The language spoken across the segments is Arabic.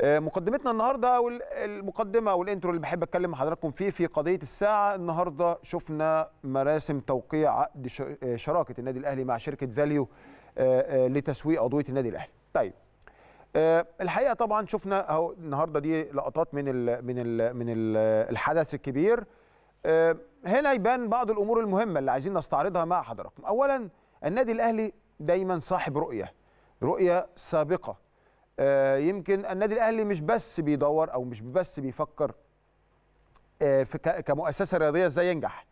آه، مقدمتنا النهارده او المقدمه او الانترو اللي بحب اتكلم مع حضراتكم فيه في قضيه الساعه النهارده شفنا مراسم توقيع عقد آه، شراكه النادي الاهلي مع شركه فاليو آه، لتسويق عضويه النادي الاهلي طيب الحقيقه طبعا شفنا اهو النهارده دي لقطات من الـ من الـ من الـ الحدث الكبير هنا يبان بعض الامور المهمه اللي عايزين نستعرضها مع حضراتكم اولا النادي الاهلي دايما صاحب رؤيه رؤيه سابقه آه، يمكن النادي الاهلي مش بس بيدور او مش بس بيفكر آه، كمؤسسه رياضيه ازاي ينجح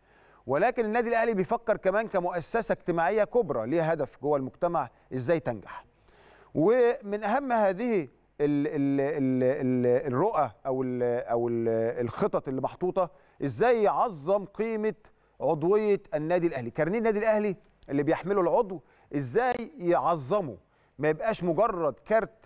ولكن النادي الاهلي بيفكر كمان كمؤسسه اجتماعيه كبرى ليها هدف جوه المجتمع ازاي تنجح ومن اهم هذه الرؤى او او الخطط اللي محطوطه ازاي يعظم قيمه عضويه النادي الاهلي كارنيه النادي الاهلي اللي بيحمله العضو ازاي يعظمه ما يبقاش مجرد كارت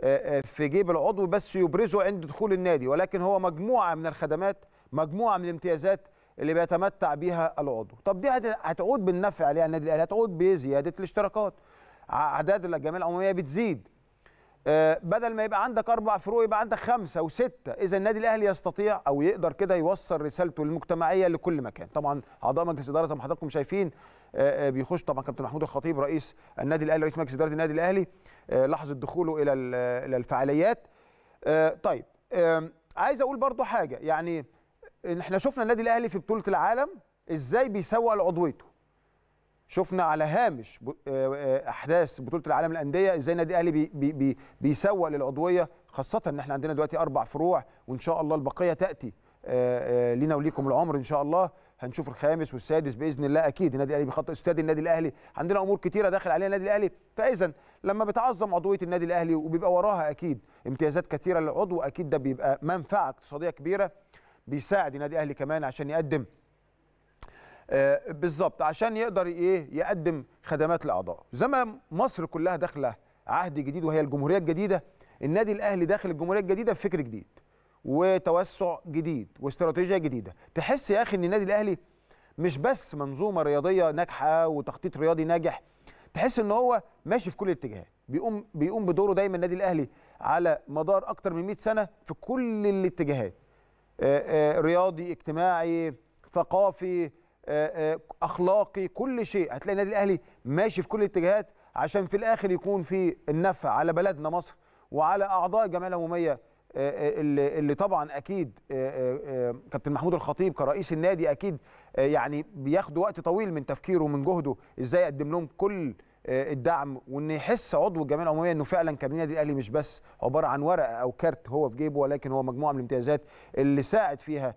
آه، آه، في جيب العضو بس يبرزه عند دخول النادي ولكن هو مجموعه من الخدمات مجموعه من الامتيازات اللي بيتمتع بيها العضو طب دي هتعود بالنفع عليها النادي الاهلي هتعود بزياده الاشتراكات اعداد الجمعيه العموميه بتزيد آه، بدل ما يبقى عندك اربع فروق يبقى عندك خمسه وسته اذا النادي الاهلي يستطيع او يقدر كده يوصل رسالته المجتمعيه لكل مكان طبعا اعضاء مجلس الاداره زي ما حضراتكم شايفين آه، آه، بيخش طبعا كابتن محمود الخطيب رئيس النادي الاهلي رئيس مجلس اداره النادي الاهلي لحظه دخوله الى الى الفعاليات طيب عايز اقول برضو حاجه يعني احنا شفنا النادي الاهلي في بطوله العالم ازاي بيسوق لعضويته شفنا على هامش آه، آه، احداث بطوله العالم الانديه ازاي النادي الاهلي بي بي بيسوق للعضويه خاصه ان احنا عندنا دلوقتي اربع فروع وان شاء الله البقيه تاتي آه، لينا وليكم العمر ان شاء الله هنشوف الخامس والسادس باذن الله اكيد النادي الاهلي بيخطط استاد النادي الاهلي عندنا امور كتيره داخل عليها النادي الاهلي فاذا لما بتعظم عضويه النادي الاهلي وبيبقى وراها اكيد امتيازات كثيره للعضو اكيد ده بيبقى منفعه اقتصاديه كبيره بيساعد النادي الاهلي كمان عشان يقدم آه، بالظبط عشان يقدر ايه يقدم خدمات الاعضاء زي ما مصر كلها داخله عهد جديد وهي الجمهوريه الجديده النادي الاهلي داخل الجمهوريه الجديده بفكر جديد وتوسع جديد واستراتيجيه جديده تحس يا اخي ان النادي الاهلي مش بس منظومه رياضيه ناجحه وتخطيط رياضي ناجح تحس ان هو ماشي في كل الاتجاهات بيقوم بيقوم بدوره دايما النادي الاهلي على مدار اكتر من 100 سنه في كل الاتجاهات آه، آه، رياضي اجتماعي ثقافي آه، آه، اخلاقي كل شيء هتلاقي النادي الاهلي ماشي في كل الاتجاهات عشان في الاخر يكون في النفع على بلدنا مصر وعلى اعضاء الجمعيه العموميه آه، اللي, اللي طبعا اكيد كابتن محمود الخطيب كرئيس النادي اكيد يعني بياخد وقت طويل من تفكيره ومن جهده ازاي يقدم لهم كل الدعم وان يحس عضو الجمعيه العموميه انه فعلا كان النادي الاهلي مش بس عباره عن ورقه او كارت هو في جيبه ولكن هو مجموعه من الامتيازات اللي ساعد فيها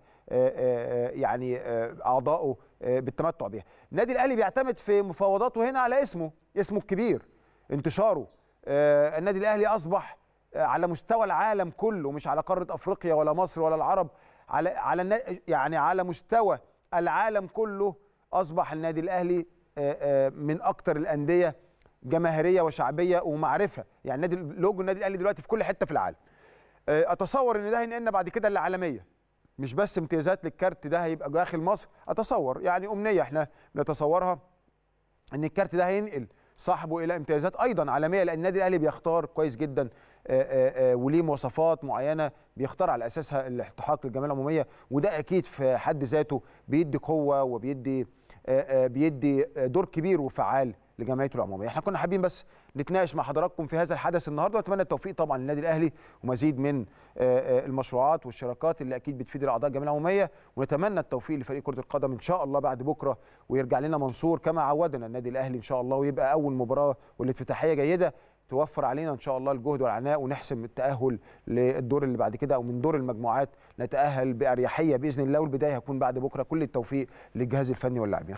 يعني اعضائه آه، بالتمتع بيها النادي الاهلي بيعتمد في مفاوضاته هنا على اسمه اسمه الكبير انتشاره آه، النادي الاهلي اصبح آه، على مستوى العالم كله مش على قاره افريقيا ولا مصر ولا العرب على على يعني على مستوى العالم كله اصبح النادي الاهلي من اكثر الانديه جماهيريه وشعبيه ومعرفه يعني نادي لوجو النادي الاهلي دلوقتي في كل حته في العالم اتصور ان ده هينقلنا بعد كده للعالميه مش بس امتيازات للكارت ده هيبقى داخل مصر اتصور يعني امنيه احنا بنتصورها ان الكارت ده هينقل صاحبه الى امتيازات ايضا عالميه لان النادي الاهلي بيختار كويس جدا وليه مواصفات معينه بيختار على اساسها الاحتحاق للجمعيه العموميه وده اكيد في حد ذاته بيدي قوه وبيدي بيدي دور كبير وفعال لجمعيه العموميه احنا كنا حابين بس نتناقش مع حضراتكم في هذا الحدث النهارده واتمنى التوفيق طبعا للنادي الاهلي ومزيد من آه، آه، المشروعات والشراكات اللي اكيد بتفيد الاعضاء الجمعيه العموميه ونتمنى التوفيق لفريق كره القدم ان شاء الله بعد بكره ويرجع لنا منصور كما عودنا النادي الاهلي ان شاء الله ويبقى اول مباراه والافتتاحيه جيده توفر علينا ان شاء الله الجهد والعناء ونحسم التاهل للدور اللي بعد كده او من دور المجموعات نتاهل باريحيه باذن الله والبدايه هتكون بعد بكره كل التوفيق للجهاز الفني واللاعبين